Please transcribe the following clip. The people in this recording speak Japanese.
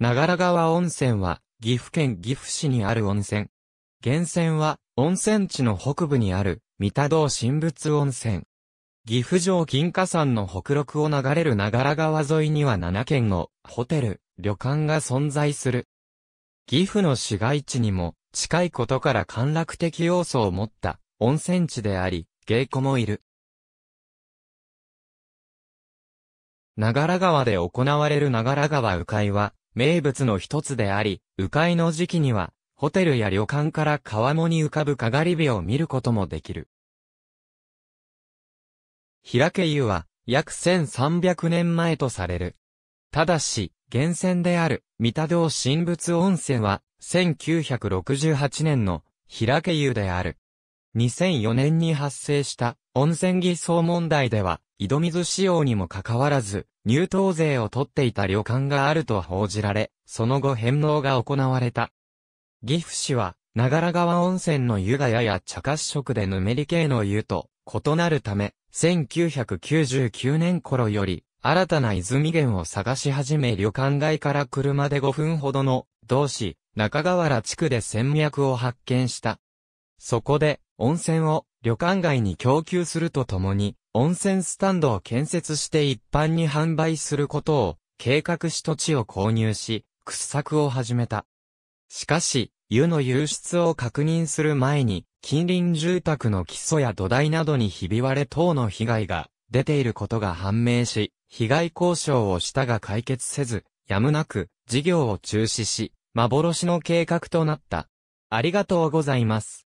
長良川温泉は、岐阜県岐阜市にある温泉。源泉は、温泉地の北部にある、三田道神仏温泉。岐阜城金華山の北陸を流れる長良川沿いには7軒の、ホテル、旅館が存在する。岐阜の市街地にも、近いことから陥落的要素を持った、温泉地であり、芸妓もいる。長良川で行われる長良川鵜飼は、名物の一つであり、迂回の時期には、ホテルや旅館から川面に浮かぶかがり火を見ることもできる。平家湯は、約1300年前とされる。ただし、源泉である、三田堂神仏温泉は、1968年の、平家湯である。2004年に発生した温泉偽装問題では、井戸水使用にもかかわらず、入湯税を取っていた旅館があると報じられ、その後返納が行われた。岐阜市は、長良川温泉の湯がやや茶褐色でぬめり系の湯と異なるため、1999年頃より、新たな泉源を探し始め旅館街から車で5分ほどの、同市、中川原地区で戦脈を発見した。そこで、温泉を旅館街に供給するとともに、温泉スタンドを建設して一般に販売することを計画し土地を購入し、掘削を始めた。しかし、湯の流出を確認する前に、近隣住宅の基礎や土台などにひび割れ等の被害が出ていることが判明し、被害交渉をしたが解決せず、やむなく事業を中止し、幻の計画となった。ありがとうございます。